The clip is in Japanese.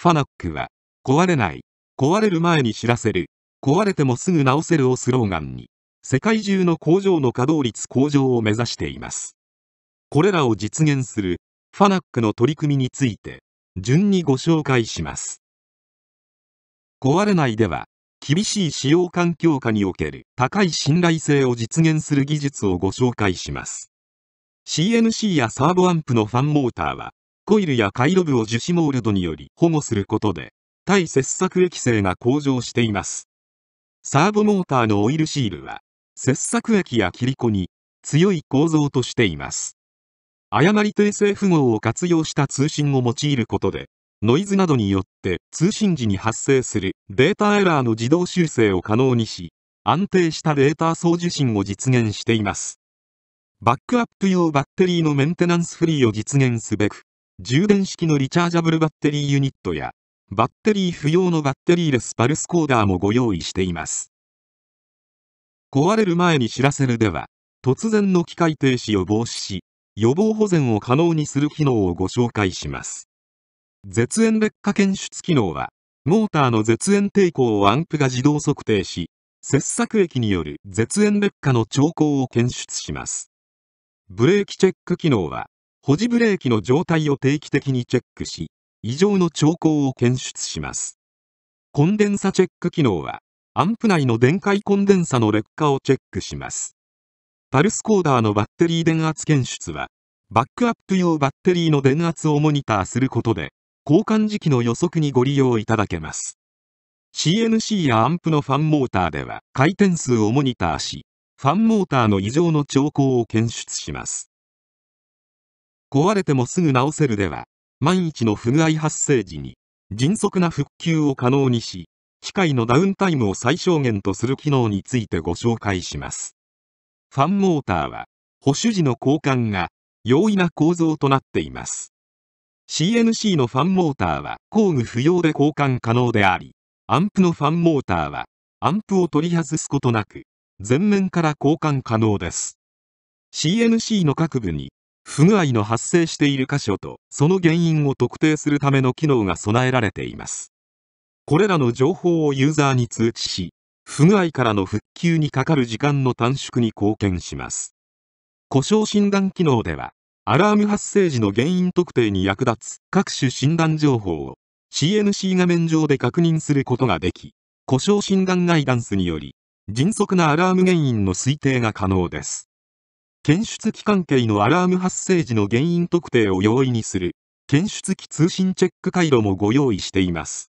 ファナックは、壊れない、壊れる前に知らせる、壊れてもすぐ直せるをスローガンに、世界中の工場の稼働率向上を目指しています。これらを実現する、ファナックの取り組みについて、順にご紹介します。壊れないでは、厳しい使用環境下における高い信頼性を実現する技術をご紹介します。CNC やサーボアンプのファンモーターは、コイルや回路部を樹脂モールドにより保護することで、対切削液性が向上しています。サーボモーターのオイルシールは、切削液や切り子に強い構造としています。誤り訂正符号を活用した通信を用いることで、ノイズなどによって通信時に発生するデータエラーの自動修正を可能にし、安定したデータ送受信を実現しています。バックアップ用バッテリーのメンテナンスフリーを実現すべく、充電式のリチャージャブルバッテリーユニットや、バッテリー不要のバッテリーレスパルスコーダーもご用意しています。壊れる前に知らせるでは、突然の機械停止を防止し、予防保全を可能にする機能をご紹介します。絶縁劣化検出機能は、モーターの絶縁抵抗をアンプが自動測定し、切削液による絶縁劣化の兆候を検出します。ブレーキチェック機能は、保持ブレーキの状態を定期的にチェックし、異常の兆候を検出します。コンデンサチェック機能は、アンプ内の電解コンデンサの劣化をチェックします。パルスコーダーのバッテリー電圧検出は、バックアップ用バッテリーの電圧をモニターすることで、交換時期の予測にご利用いただけます。CNC やアンプのファンモーターでは回転数をモニターし、ファンモーターの異常の兆候を検出します。壊れてもすぐ直せるでは、万一の不具合発生時に、迅速な復旧を可能にし、機械のダウンタイムを最小限とする機能についてご紹介します。ファンモーターは、保守時の交換が容易な構造となっています。CNC のファンモーターは工具不要で交換可能であり、アンプのファンモーターはアンプを取り外すことなく、前面から交換可能です。CNC の各部に不具合の発生している箇所とその原因を特定するための機能が備えられていますこれらの情報をユーザーに通知し不具合からの復旧にかかる時間の短縮に貢献します故障診断機能ではアラーム発生時の原因特定に役立つ各種診断情報を CNC 画面上で確認することができ故障診断ガイダンスにより迅速なアラーム原因の推定が可能です検出機関係のアラーム発生時の原因特定を容易にする、検出機通信チェック回路もご用意しています。